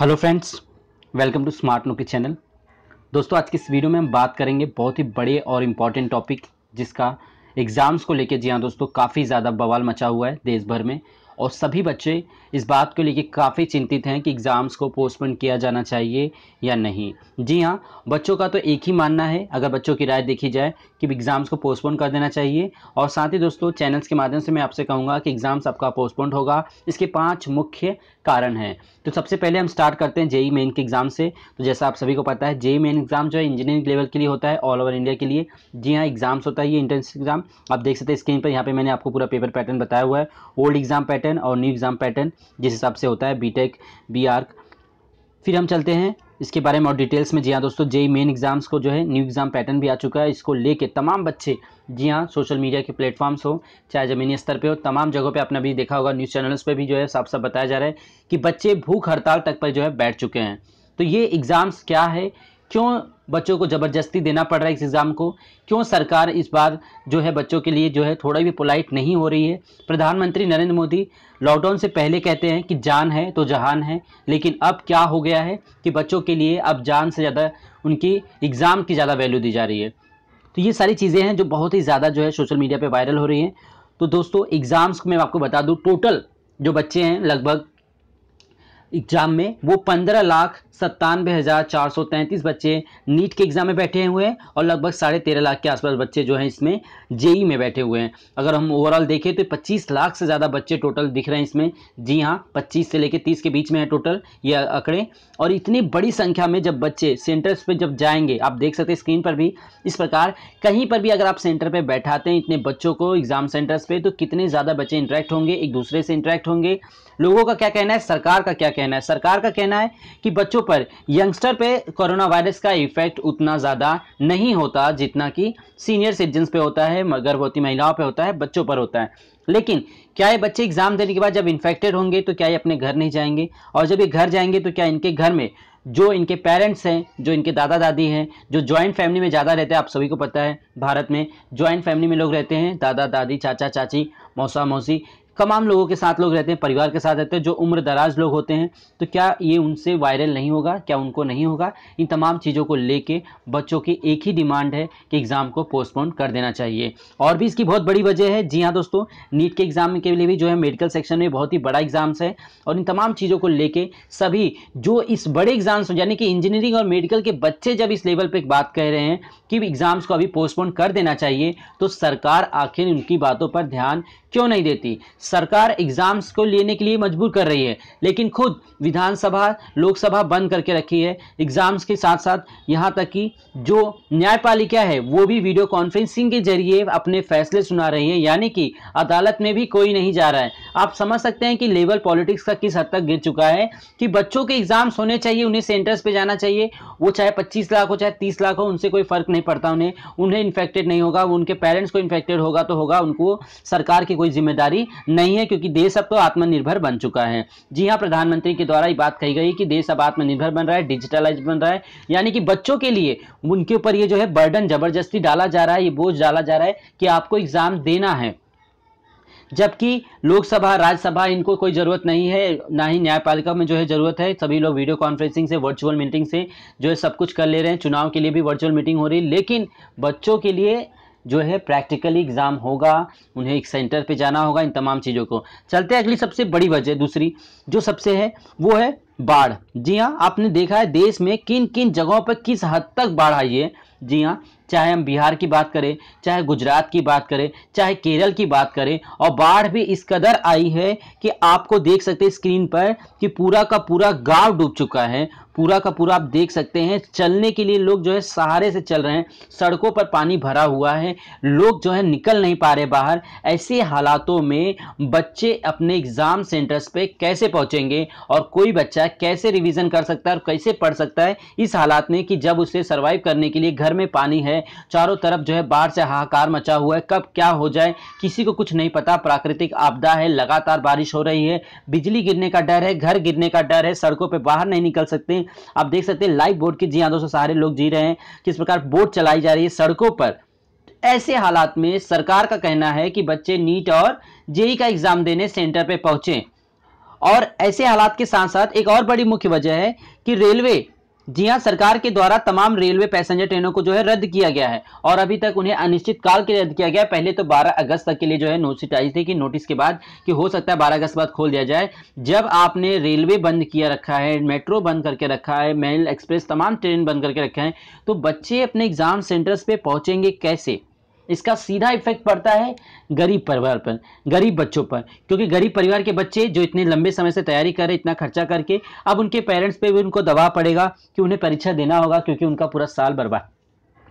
hello friends welcome to smart know के channel दोस्तों आज की इस वीडियो में हम बात करेंगे बहुत ही बड़े और इम्पॉर्टेंट टॉपिक जिसका एग्ज़ाम्स को लेके जी हाँ दोस्तों काफ़ी ज़्यादा बवाल मचा हुआ है देश भर में और सभी बच्चे इस बात को लेकर काफ़ी चिंतित हैं कि एग्ज़ाम्स को पोस्टपोन किया जाना चाहिए या नहीं जी हाँ बच्चों का तो एक ही मानना है अगर बच्चों की राय देखी जाए कि एग्ज़ाम्स को पोस्टपोन कर देना चाहिए और साथ ही दोस्तों चैनल्स के माध्यम से मैं आपसे कहूँगा कि एग्ज़ाम्स आपका पोस्टपोन होगा इसके पाँच मुख्य कारण हैं तो सबसे पहले हम स्टार्ट करते हैं जेई मेन के एग्ज़ाम से तो जैसा आप सभी को पता है जेई मेन एग्ज़ाम जो है इंजीनियरिंग लेवल के लिए होता है ऑल ओवर इंडिया के लिए जी हाँ एग्ज़ाम्स होता है ये इंट्रेंस एग्ज़ाम आप देख सकते हैं स्क्रीन पर यहाँ पर मैंने आपको पूरा पेपर पैटर्न बताया हुआ है ओल्ड एग्ज़ाम पैटर्न पैटर्न और न्यू एग्ज़ाम पैटर्न जिस हिसाब से होता है बी टेक बी आर्क फिर हम चलते हैं इसके बारे में और डिटेल्स में जी हाँ दोस्तों जेई मेन एग्जाम्स को जो है न्यू एग्ज़ाम पैटर्न भी आ चुका है इसको लेके तमाम बच्चे जी हाँ सोशल मीडिया के प्लेटफॉर्म्स हो चाहे ज़मीनी स्तर पे हो तमाम जगहों पे आपने भी देखा होगा न्यूज़ चैनल्स पे भी जो है साफ साफ बताया जा रहा है कि बच्चे भूख हड़ताल तक पर जो है बैठ चुके हैं तो ये एग्ज़ाम्स क्या है क्यों बच्चों को ज़बरदस्ती देना पड़ रहा है इस एग्ज़ाम को क्यों सरकार इस बार जो है बच्चों के लिए जो है थोड़ा भी पोलाइट नहीं हो रही है प्रधानमंत्री नरेंद्र मोदी लॉकडाउन से पहले कहते हैं कि जान है तो जहान है लेकिन अब क्या हो गया है कि बच्चों के लिए अब जान से ज़्यादा उनकी एग्ज़ाम की ज़्यादा वैल्यू दी जा रही है तो ये सारी चीज़ें हैं जो बहुत ही ज़्यादा जो है सोशल मीडिया पर वायरल हो रही हैं तो दोस्तों एग्ज़ाम्स को मैं आपको बता दूँ टोटल जो बच्चे हैं लगभग एग्ज़ाम में वो पंद्रह लाख सत्तानवे हज़ार चार सौ तैंतीस बच्चे नीट के एग्ज़ाम में बैठे हुए हैं और लगभग साढ़े तेरह लाख के आसपास बच्चे जो हैं इसमें जेई में बैठे हुए हैं अगर हम ओवरऑल देखें तो पच्चीस लाख से ज़्यादा बच्चे टोटल दिख रहे हैं इसमें जी हाँ पच्चीस से लेकर तीस के बीच में है टोटल ये आंकड़े और इतनी बड़ी संख्या में जब बच्चे सेंटर्स पर जब जाएंगे आप देख सकते हैं स्क्रीन पर भी इस प्रकार कहीं पर भी अगर आप सेंटर पर बैठाते हैं इतने बच्चों को एग्ज़ाम सेंटर्स पर तो कितने ज़्यादा बच्चे इंटरेक्ट होंगे एक दूसरे से इंटरेक्ट होंगे लोगों का क्या कहना है सरकार का क्या कहना है सरकार का कहना है कि बच्चों पर यंगस्टर पे कोरोना वायरस का इफेक्ट उतना ज़्यादा नहीं होता जितना कि सीनियर सिटीजन्स पे होता है गर्भवती महिलाओं पे होता है बच्चों पर होता है लेकिन क्या ये बच्चे एग्जाम देने के बाद जब इन्फेक्टेड होंगे तो क्या ये अपने घर नहीं जाएंगे और जब ये घर जाएंगे तो क्या इनके घर में जो इनके पेरेंट्स हैं जो इनके दादा दादी हैं जो ज्वाइंट फैमिली में ज़्यादा रहते हैं आप सभी को पता है भारत में ज्वाइंट फैमिली में लोग रहते हैं दादा दादी चाचा चाची मौसा मौसी तमाम लोगों के साथ लोग रहते हैं परिवार के साथ रहते हैं जो उम्र दराज लोग होते हैं तो क्या ये उनसे वायरल नहीं होगा क्या उनको नहीं होगा इन तमाम चीज़ों को लेके बच्चों की एक ही डिमांड है कि एग्ज़ाम को पोस्टपोन कर देना चाहिए और भी इसकी बहुत बड़ी वजह है जी हाँ दोस्तों नीट के एग्ज़ाम के लिए भी जो है मेडिकल सेक्शन में बहुत ही बड़ा एग्ज़ाम्स है और इन तमाम चीज़ों को लेकर सभी जो इस बड़े एग्ज़ाम्स यानी कि इंजीनियरिंग और मेडिकल के बच्चे जब इस लेवल पर बात कह रहे हैं कि एग्ज़ाम्स को अभी पोस्टपोन कर देना चाहिए तो सरकार आखिर उनकी बातों पर ध्यान क्यों नहीं देती सरकार एग्ज़ाम्स को लेने के लिए मजबूर कर रही है लेकिन खुद विधानसभा लोकसभा बंद करके रखी है एग्ज़ाम्स के साथ साथ यहाँ तक कि जो न्यायपालिका है वो भी वीडियो कॉन्फ्रेंसिंग के जरिए अपने फैसले सुना रही है यानी कि अदालत में भी कोई नहीं जा रहा है आप समझ सकते हैं कि लेवल पॉलिटिक्स का किस हद तक गिर चुका है कि बच्चों के एग्ज़ाम्स होने चाहिए उन्हें सेंटर्स पर जाना चाहिए वो चाहे पच्चीस लाख हो चाहे तीस लाख हो उनसे कोई फ़र्क नहीं पड़ता उन्हें उन्हें इन्फेक्टेड नहीं होगा उनके पेरेंट्स को इन्फेक्टेड होगा तो होगा उनको सरकार की कोई जिम्मेदारी नहीं है क्योंकि देश अब तो आत्मनिर्भर बन चुका है जी हाँ प्रधानमंत्री के द्वारा ये बात कही गई कि देश अब आत्मनिर्भर बन रहा है डिजिटलाइज बन रहा है यानी कि बच्चों के लिए उनके ऊपर ये जो है बर्डन जबरदस्ती डाला जा रहा है ये बोझ डाला जा रहा है कि आपको एग्ज़ाम देना है जबकि लोकसभा राज्यसभा इनको कोई ज़रूरत नहीं है ना ही न्यायपालिका में जो है ज़रूरत है सभी लोग वीडियो कॉन्फ्रेंसिंग से वर्चुअल मीटिंग से जो है सब कुछ कर ले रहे हैं चुनाव के लिए भी वर्चुअल मीटिंग हो रही है लेकिन बच्चों के लिए जो है प्रैक्टिकली एग्ज़ाम होगा उन्हें एक सेंटर पे जाना होगा इन तमाम चीज़ों को चलते हैं अगली सबसे बड़ी वजह दूसरी जो सबसे है वो है बाढ़ जी हाँ आपने देखा है देश में किन किन जगहों पर किस हद तक बाढ़ आई है जी हाँ चाहे हम बिहार की बात करें चाहे गुजरात की बात करें चाहे केरल की बात करें और बाढ़ भी इस कदर आई है कि आपको देख सकते हैं स्क्रीन पर कि पूरा का पूरा गांव डूब चुका है पूरा का पूरा आप देख सकते हैं चलने के लिए लोग जो है सहारे से चल रहे हैं सड़कों पर पानी भरा हुआ है लोग जो है निकल नहीं पा रहे बाहर ऐसे हालातों में बच्चे अपने एग्ज़ाम सेंटर्स पे कैसे पहुंचेंगे और कोई बच्चा कैसे रिवीजन कर सकता है और कैसे पढ़ सकता है इस हालात में कि जब उसे सर्वाइव करने के लिए घर में पानी है है चारों तरफ जो है बाढ़ से हाहाकार मचा हुआ है कब क्या हो जाए किसी को कुछ नहीं पता प्राकृतिक आपदा है लगातार बारिश हो रही है बिजली गिरने का डर है घर गिरने का डर है सड़कों पर बाहर नहीं निकल सकते आप देख सकते हैं लाइफ बोर्ड की जी हाँ दोस्तों सारे लोग जी रहे हैं किस प्रकार बोट चलाई जा रही है सड़कों पर ऐसे हालात में सरकार का कहना है कि बच्चे नीट और जेई का एग्जाम देने सेंटर पे पहुंचे और ऐसे हालात के साथ साथ एक और बड़ी मुख्य वजह है कि रेलवे जी हां सरकार के द्वारा तमाम रेलवे पैसेंजर ट्रेनों को जो है रद्द किया गया है और अभी तक उन्हें अनिश्चित काल के लिए रद्द किया गया है पहले तो 12 अगस्त तक के लिए जो है नोटिस आई थी कि नोटिस के बाद कि हो सकता है 12 अगस्त बाद खोल दिया जाए जब आपने रेलवे बंद किया रखा है मेट्रो बंद करके रखा है मेल एक्सप्रेस तमाम ट्रेन बंद करके रखा है तो बच्चे अपने एग्जाम सेंटर्स पर पहुँचेंगे कैसे इसका सीधा इफेक्ट पड़ता है गरीब परिवार पर गरीब बच्चों पर क्योंकि गरीब परिवार के बच्चे जो इतने लंबे समय से तैयारी कर रहे इतना खर्चा करके अब उनके पेरेंट्स पे भी उनको दबाव पड़ेगा कि उन्हें परीक्षा देना होगा क्योंकि उनका पूरा साल बर्बाद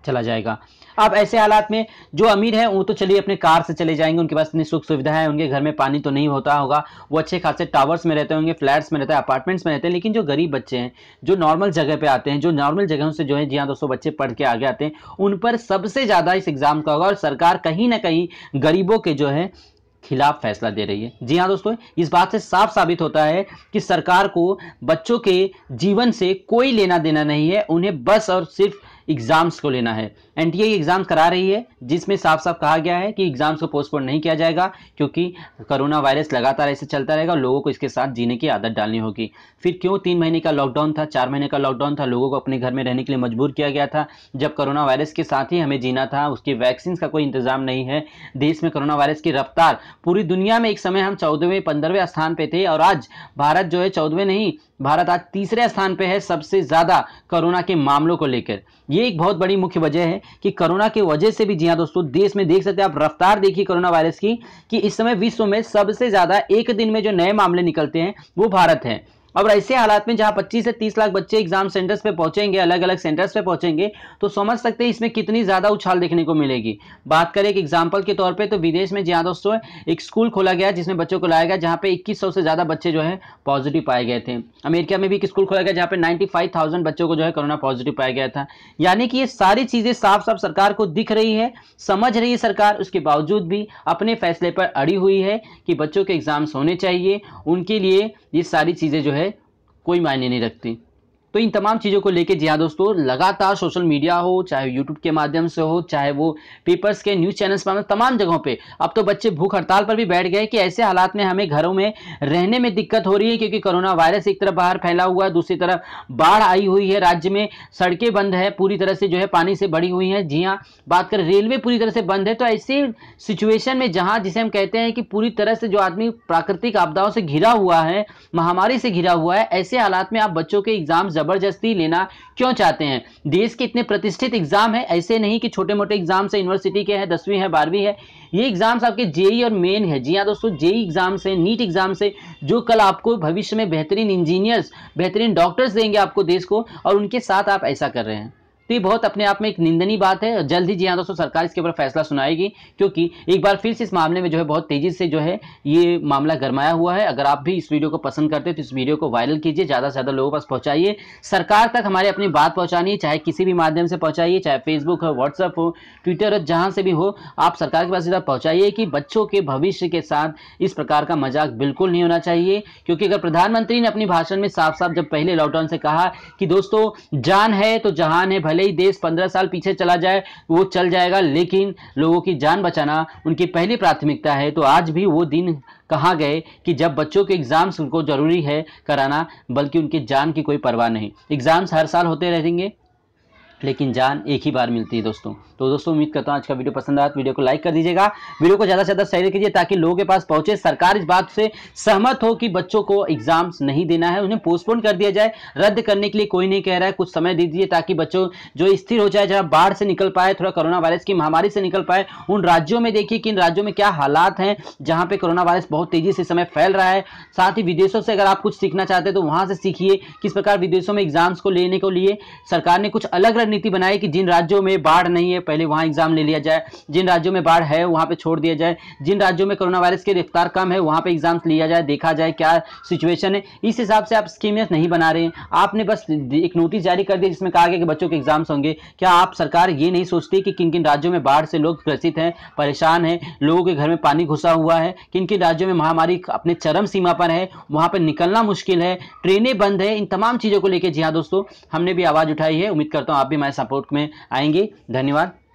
चला जाएगा अब ऐसे हालात में जो अमीर हैं वो तो चलिए अपने कार से चले जाएंगे उनके पास इतनी सुख सुविधा है उनके घर में पानी तो नहीं होता होगा वो अच्छे खासे टावर्स में रहते होंगे फ्लैट्स में रहते हैं अपार्टमेंट्स में रहते हैं लेकिन जो गरीब बच्चे हैं जो नॉर्मल जगह पे आते हैं जो नॉर्मल जगहों से जो है जी हाँ दोस्तों बच्चे पढ़ के आगे आते हैं उन पर सबसे ज़्यादा इस एग्ज़ाम का होगा और सरकार कहीं ना कहीं गरीबों के जो है खिलाफ फैसला दे रही है जी हाँ दोस्तों इस बात से साफ साबित होता है कि सरकार को बच्चों के जीवन से कोई लेना देना नहीं है उन्हें बस और सिर्फ एग्ज़ाम्स को लेना है एन टी एग्ज़ाम करा रही है जिसमें साफ साफ कहा गया है कि एग्ज़ाम्स को पोस्टपोन नहीं किया जाएगा क्योंकि कोरोना वायरस लगातार ऐसे चलता रहेगा लोगों को इसके साथ जीने की आदत डालनी होगी फिर क्यों तीन महीने का लॉकडाउन था चार महीने का लॉकडाउन था लोगों को अपने घर में रहने के लिए मजबूर किया गया था जब कोरोना वायरस के साथ ही हमें जीना था उसकी वैक्सीन का कोई इंतजाम नहीं है देश में कोरोना वायरस की रफ्तार पूरी दुनिया में एक समय हम चौदहवें पंद्रहवें स्थान पर थे और आज भारत जो है चौदहवें नहीं भारत आज तीसरे स्थान पर है सबसे ज़्यादा कोरोना के मामलों को लेकर ये ये एक बहुत बड़ी मुख्य वजह है कि कोरोना के वजह से भी जी हाँ दोस्तों देश में देख सकते हैं आप रफ्तार देखिए कोरोना वायरस की कि इस समय विश्व में सबसे ज़्यादा एक दिन में जो नए मामले निकलते हैं वो भारत है अब ऐसे हालात में जहां 25 से 30 लाख बच्चे एग्जाम सेंटर्स पे पहुंचेंगे अलग अलग सेंटर्स पे पहुंचेंगे तो समझ सकते हैं इसमें कितनी ज़्यादा उछाल देखने को मिलेगी बात करें एक एग्जाम्पल के तौर पर तो विदेश में जहाँ दोस्तों एक स्कूल खोला गया जिसमें बच्चों को लाया गया जहाँ पे इक्कीस से ज़्यादा बच्चे जो है पॉजिटिव पाए गए थे अमेरिका में भी एक स्कूल खोला गया जहाँ पे नाइन्टी बच्चों को जो है कोरोना पॉजिटिव पाया गया था यानी कि ये सारी चीज़ें साफ साफ सरकार को दिख रही है समझ रही है सरकार उसके बावजूद भी अपने फैसले पर अड़ी हुई है कि बच्चों के एग्जाम्स होने चाहिए उनके लिए ये सारी चीज़ें जो है कोई मायने नहीं रखती तो इन तमाम चीज़ों को लेके जी हाँ दोस्तों लगातार सोशल मीडिया हो चाहे यूट्यूब के माध्यम से हो चाहे वो पेपर्स के न्यूज़ चैनल्स पर मतलब तमाम जगहों पे अब तो बच्चे भूख हड़ताल पर भी बैठ गए कि ऐसे हालात में हमें घरों में रहने में दिक्कत हो रही है क्योंकि कोरोना वायरस एक तरफ बाहर फैला हुआ है दूसरी तरफ बाढ़ आई हुई है राज्य में सड़कें बंद है पूरी तरह से जो है पानी से बढ़ी हुई हैं जी हाँ बात करें रेलवे पूरी तरह से बंद है तो ऐसी सिचुएशन में जहाँ जिसे हम कहते हैं कि पूरी तरह से जो आदमी प्राकृतिक आपदाओं से घिरा हुआ है महामारी से घिरा हुआ है ऐसे हालात में आप बच्चों के एग्जाम जबरदस्ती लेना क्यों चाहते हैं देश के इतने प्रतिष्ठित एग्जाम है ऐसे नहीं कि छोटे मोटे एग्जाम से यूनिवर्सिटी के हैं दसवीं है बारहवीं है ये एग्जाम्स आपके जेई और मेन है जी हाँ दोस्तों जेई एग्जाम से नीट एग्जाम से जो कल आपको भविष्य में बेहतरीन इंजीनियर्स बेहतरीन डॉक्टर्स देंगे आपको देश को और उनके साथ आप ऐसा कर रहे हैं तो ये बहुत अपने आप में एक निंदनीय बात है जल्द ही जी हाँ दोस्तों सरकार इसके ऊपर फैसला सुनाएगी क्योंकि एक बार फिर से इस मामले में जो है बहुत तेजी से जो है ये मामला गरमाया हुआ है अगर आप भी इस वीडियो को पसंद करते हो तो इस वीडियो को वायरल कीजिए ज़्यादा से ज़्यादा लोगों पास पहुंचाइए सरकार तक हमारे अपनी बात पहुंचानी है चाहे किसी भी माध्यम से पहुंचाइए चाहे फेसबुक हो व्हाट्सअप हो ट्विटर हो जहां से भी हो आप सरकार के पास सीधा पहुंचाइए कि बच्चों के भविष्य के साथ इस प्रकार का मजाक बिल्कुल नहीं होना चाहिए क्योंकि अगर प्रधानमंत्री ने अपने भाषण में साफ साफ जब पहले लॉकडाउन से कहा कि दोस्तों जान है तो जहान है भले भले ही देश पंद्रह साल पीछे चला जाए वो चल जाएगा लेकिन लोगों की जान बचाना उनकी पहली प्राथमिकता है तो आज भी वो दिन कहा गए कि जब बच्चों के एग्ज़ाम्स उनको ज़रूरी है कराना बल्कि उनकी जान की कोई परवाह नहीं एग्ज़ाम्स हर साल होते रहेंगे लेकिन जान एक ही बार मिलती है दोस्तों तो दोस्तों उम्मीद करता हूँ आज का वीडियो पसंद आया तो वीडियो को लाइक कर दीजिएगा वीडियो को ज़्यादा से ज़्यादा शेयर कीजिए ताकि लोगों के पास पहुँचे सरकार इस बात से सहमत हो कि बच्चों को एग्जाम्स नहीं देना है उन्हें पोस्टपोन कर दिया जाए रद्द करने के लिए कोई नहीं कह रहा है कुछ समय दे दीजिए ताकि बच्चों जो स्थिर हो जाए जरा बाढ़ से निकल पाए थोड़ा कोरोना वायरस की महामारी से निकल पाए उन राज्यों में देखिए कि इन राज्यों में क्या हालात हैं जहाँ पर कोरोना वायरस बहुत तेज़ी से समय फैल रहा है साथ ही विदेशों से अगर आप कुछ सीखना चाहते हैं तो वहाँ से सीखिए किस प्रकार विदेशों में एग्जाम्स को लेने को लिए सरकार ने कुछ अलग नीति बनाए कि जिन राज्यों में बाढ़ नहीं है पहले वहाँ एग्जाम ले लिया जाए जिन राज्यों में बाढ़ है वहाँ पर छोड़ दिया जाए जिन राज्यों में कोरोना वायरस की रफ्तार कम है वहाँ पर एग्जाम लिया जाए देखा जाए क्या सिचुएशन है इस हिसाब से आप स्कीमें नहीं बना रहे हैं आपने बस एक नोटिस जारी कर दिया जिसमें कहा गया कि बच्चों के एग्जाम्स होंगे क्या आप सरकार ये नहीं सोचती कि किन किन राज्यों में बाढ़ से लोग ग्रसित हैं परेशान हैं लोगों के घर में पानी घुसा हुआ है किन किन राज्यों में महामारी अपने चरम सीमा पर है वहाँ पर निकलना मुश्किल है ट्रेनें बंद है इन तमाम चीज़ों को लेकर जी हाँ दोस्तों हमने भी आवाज़ उठाई है उम्मीद करता हूँ आप भी हमारे सपोर्ट में आएंगे धन्यवाद